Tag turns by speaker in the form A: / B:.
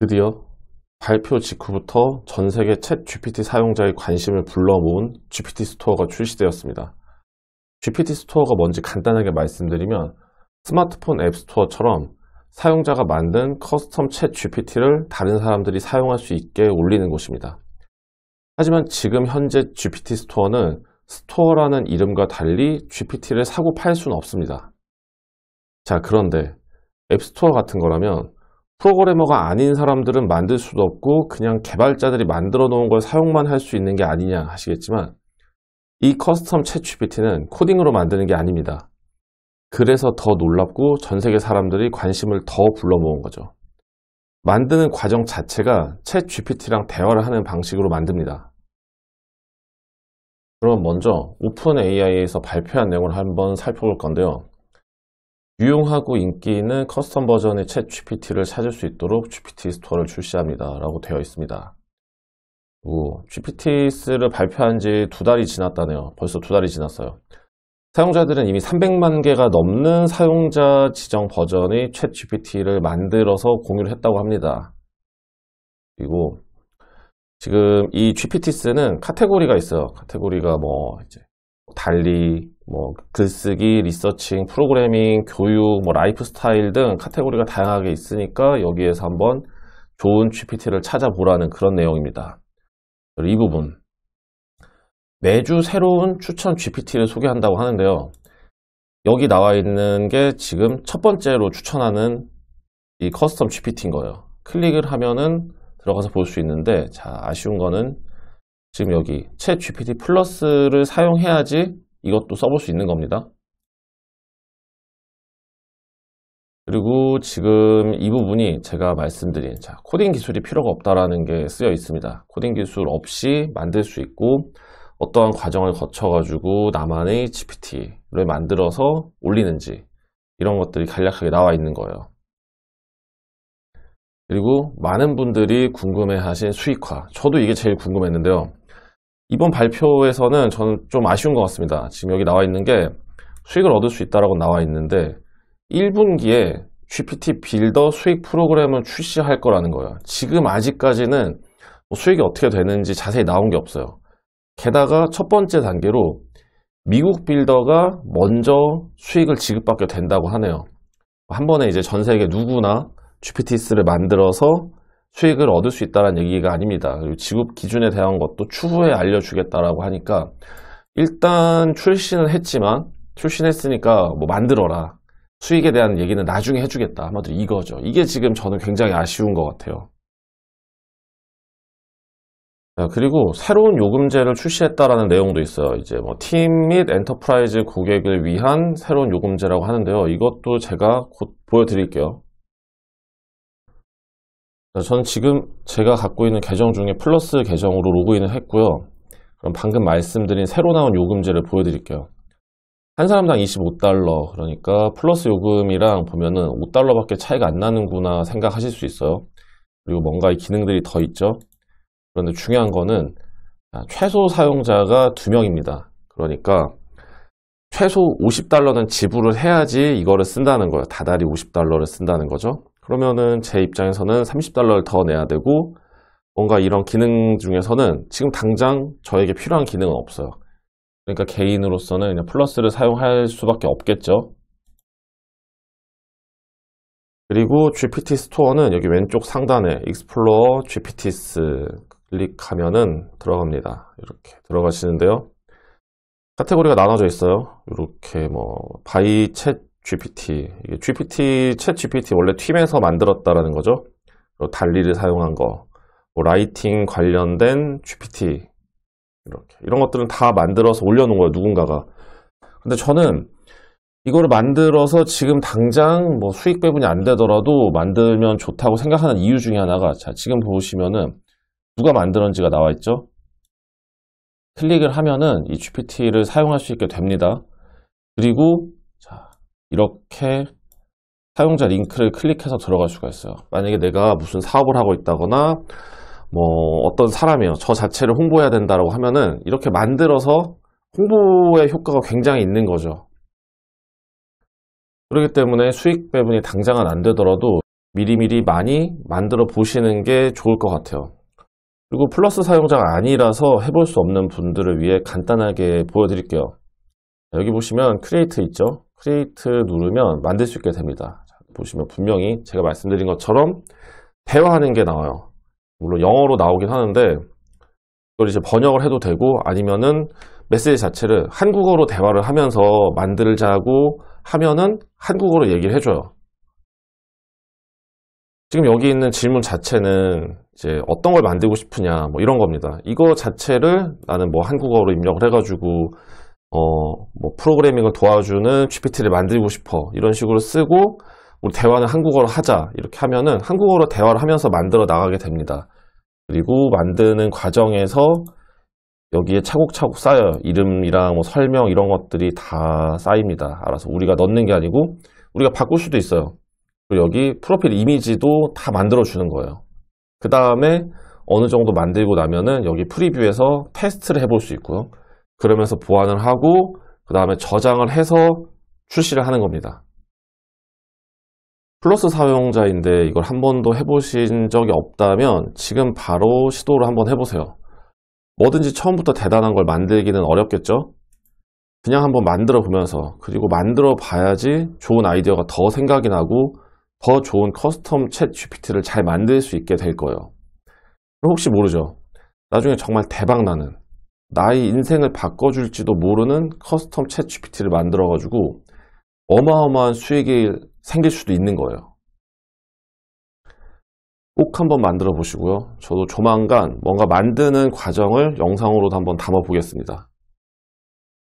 A: 드디어 발표 직후부터 전 세계 챗 GPT 사용자의 관심을 불러모은 GPT 스토어가 출시되었습니다. GPT 스토어가 뭔지 간단하게 말씀드리면 스마트폰 앱 스토어처럼 사용자가 만든 커스텀 챗 GPT를 다른 사람들이 사용할 수 있게 올리는 곳입니다. 하지만 지금 현재 GPT 스토어는 스토어라는 이름과 달리 GPT를 사고 팔 수는 없습니다. 자, 그런데 앱스토어 같은 거라면 프로그래머가 아닌 사람들은 만들 수도 없고 그냥 개발자들이 만들어 놓은 걸 사용만 할 수 있는 게 아니냐 하시겠지만 이 커스텀 채 GPT는 코딩으로 만드는 게 아닙니다. 그래서 더 놀랍고 전 세계 사람들이 관심을 더 불러 모은 거죠. 만드는 과정 자체가 채 GPT랑 대화를 하는 방식으로 만듭니다. 그럼 먼저 오픈 AI에서 발표한 내용을 한번 살펴볼 건데요. 유용하고 인기 있는 커스텀 버전의 챗 GPT를 찾을 수 있도록 GPT 스토어를 출시합니다. 라고 되어 있습니다. 오, GPT-3를 발표한 지 두 달이 지났다네요. 벌써 두 달이 지났어요. 사용자들은 이미 300만 개가 넘는 사용자 지정 버전의 챗 GPT를 만들어서 공유를 했다고 합니다. 그리고 지금 이 GPT-3는 카테고리가 있어요. 카테고리가 뭐 이제 달리, 뭐 글쓰기, 리서칭, 프로그래밍, 교육, 뭐 라이프스타일 등 카테고리가 다양하게 있으니까 여기에서 한번 좋은 GPT를 찾아보라는 그런 내용입니다. 이 부분 매주 새로운 추천 GPT를 소개한다고 하는데요. 여기 나와 있는 게 지금 첫 번째로 추천하는 이 커스텀 GPT인 거예요. 클릭을 하면은 들어가서 볼 수 있는데 자 아쉬운 거는 지금 여기 채 GPT 플러스를 사용해야지 이것도 써볼 수 있는 겁니다. 그리고 지금 이 부분이 제가 말씀드린 자, 코딩 기술이 필요가 없다라는 게 쓰여 있습니다. 코딩 기술 없이 만들 수 있고 어떠한 과정을 거쳐가지고 나만의 GPT를 만들어서 올리는지 이런 것들이 간략하게 나와 있는 거예요. 그리고 많은 분들이 궁금해하신 수익화 저도 이게 제일 궁금했는데요. 이번 발표에서는 저는 좀 아쉬운 것 같습니다. 지금 여기 나와 있는 게 수익을 얻을 수 있다라고 나와 있는데 1분기에 GPT 빌더 수익 프로그램을 출시할 거라는 거예요. 지금 아직까지는 뭐 수익이 어떻게 되는지 자세히 나온 게 없어요. 게다가 첫 번째 단계로 미국 빌더가 먼저 수익을 지급받게 된다고 하네요. 한 번에 이제 전 세계 누구나 GPT스를 만들어서 수익을 얻을 수 있다는 얘기가 아닙니다. 그리고 지급 기준에 대한 것도 추후에 알려주겠다라고 하니까 일단 출시는 했지만 출신했으니까뭐 만들어라. 수익에 대한 얘기는 나중에 해주겠다. 한마디로 이거죠. 이게 지금 저는 굉장히 아쉬운 것 같아요. 그리고 새로운 요금제를 출시했다라는 내용도 있어요. 이제 뭐 팀 및 엔터프라이즈 고객을 위한 새로운 요금제라고 하는데요. 이것도 제가 곧 보여드릴게요. 저는 지금 제가 갖고 있는 계정 중에 플러스 계정으로 로그인을 했고요. 그럼 방금 말씀드린 새로 나온 요금제를 보여드릴게요. 한 사람당 25달러 그러니까 플러스 요금이랑 보면은 5달러밖에 차이가 안 나는구나 생각하실 수 있어요. 그리고 뭔가 이 기능들이 더 있죠. 그런데 중요한 거는 아, 최소 사용자가 2명입니다. 그러니까 최소 50달러는 지불을 해야지 이거를 쓴다는 거예요. 다달이 50달러를 쓴다는 거죠. 그러면은 제 입장에서는 30달러를 더 내야 되고 뭔가 이런 기능 중에서는 지금 당장 저에게 필요한 기능은 없어요. 그러니까 개인으로서는 그냥 플러스를 사용할 수밖에 없겠죠. 그리고 GPT 스토어는 여기 왼쪽 상단에 익스플로어 GPTs 클릭하면은 들어갑니다. 이렇게 들어가시는데요. 카테고리가 나눠져 있어요. 이렇게 뭐 바이 챗 GPT. 이게 GPT, 챗 GPT 원래 팀에서 만들었다라는 거죠. 뭐 달리를 사용한 거, 뭐 라이팅 관련된 GPT 이렇게 이런 것들은 다 만들어서 올려놓은 거예요 누군가가. 근데 저는 이거를 만들어서 지금 당장 뭐 수익 배분이 안 되더라도 만들면 좋다고 생각하는 이유 중에 하나가 자 지금 보시면은 누가 만들었는지가 나와 있죠. 클릭을 하면은 이 GPT를 사용할 수 있게 됩니다. 그리고 이렇게 사용자 링크를 클릭해서 들어갈 수가 있어요. 만약에 내가 무슨 사업을 하고 있다거나 뭐 어떤 사람이요. 저 자체를 홍보해야 된다라고 하면은 이렇게 만들어서 홍보의 효과가 굉장히 있는 거죠. 그렇기 때문에 수익 배분이 당장은 안 되더라도 미리미리 많이 만들어 보시는 게 좋을 것 같아요. 그리고 플러스 사용자가 아니라서 해볼 수 없는 분들을 위해 간단하게 보여드릴게요. 여기 보시면 크리에이트 있죠? 크리에이트 누르면 만들 수 있게 됩니다. 보시면 분명히 제가 말씀드린 것처럼 대화하는 게 나와요. 물론 영어로 나오긴 하는데 이걸 이제 번역을 해도 되고 아니면은 메시지 자체를 한국어로 대화를 하면서 만들자고 하면은 한국어로 얘기를 해줘요. 지금 여기 있는 질문 자체는 이제 어떤 걸 만들고 싶으냐 뭐 이런 겁니다. 이거 자체를 나는 뭐 한국어로 입력을 해가지고 어, 뭐 프로그래밍을 도와주는 GPT를 만들고 싶어 이런 식으로 쓰고 우리 대화는 한국어로 하자 이렇게 하면은 한국어로 대화를 하면서 만들어 나가게 됩니다. 그리고 만드는 과정에서 여기에 차곡차곡 쌓여요. 이름이랑 뭐 설명 이런 것들이 다 쌓입니다. 알아서 우리가 넣는 게 아니고 우리가 바꿀 수도 있어요. 그리고 여기 프로필 이미지도 다 만들어주는 거예요. 그 다음에 어느 정도 만들고 나면은 여기 프리뷰에서 테스트를 해볼 수 있고요. 그러면서 보완을 하고 그 다음에 저장을 해서 출시를 하는 겁니다. 플러스 사용자인데 이걸 한 번도 해보신 적이 없다면 지금 바로 시도를 한번 해보세요. 뭐든지 처음부터 대단한 걸 만들기는 어렵겠죠? 그냥 한번 만들어 보면서 그리고 만들어 봐야지 좋은 아이디어가 더 생각이 나고 더 좋은 커스텀 챗 GPT를 잘 만들 수 있게 될 거예요. 혹시 모르죠? 나중에 정말 대박나는 나의 인생을 바꿔줄지도 모르는 커스텀 챗 GPT를 만들어가지고 어마어마한 수익이 생길 수도 있는 거예요. 꼭 한번 만들어 보시고요. 저도 조만간 뭔가 만드는 과정을 영상으로도 한번 담아 보겠습니다.